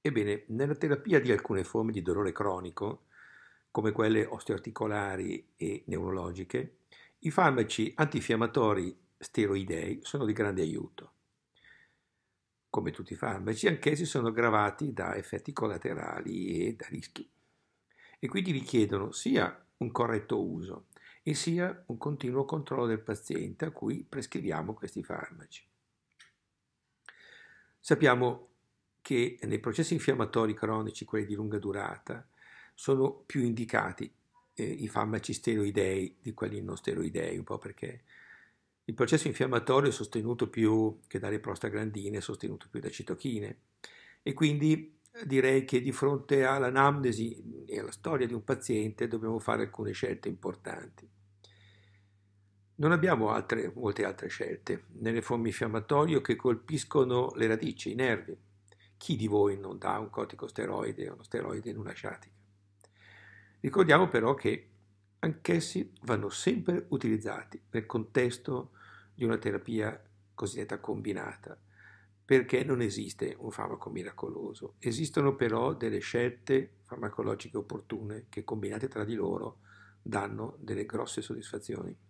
Ebbene, nella terapia di alcune forme di dolore cronico, come quelle osteoarticolari e neurologiche, i farmaci antinfiammatori steroidei sono di grande aiuto. Come tutti i farmaci, anch'essi sono gravati da effetti collaterali e da rischi e quindi richiedono sia un corretto uso e sia un continuo controllo del paziente a cui prescriviamo questi farmaci. Sappiamo che nei processi infiammatori cronici, quelli di lunga durata, sono più indicati eh, i farmaci steroidei di quelli non steroidei, un po' perché il processo infiammatorio è sostenuto più che dalle prostaglandine, è sostenuto più da citochine. E quindi eh, direi che di fronte all'anamnesi e alla storia di un paziente dobbiamo fare alcune scelte importanti. Non abbiamo altre, molte altre scelte nelle forme infiammatorie che colpiscono le radici, i nervi chi di voi non dà un corticosteroide o uno steroide in una sciatica? Ricordiamo però che anch'essi vanno sempre utilizzati nel contesto di una terapia cosiddetta combinata, perché non esiste un farmaco miracoloso. Esistono però delle scelte farmacologiche opportune che combinate tra di loro danno delle grosse soddisfazioni.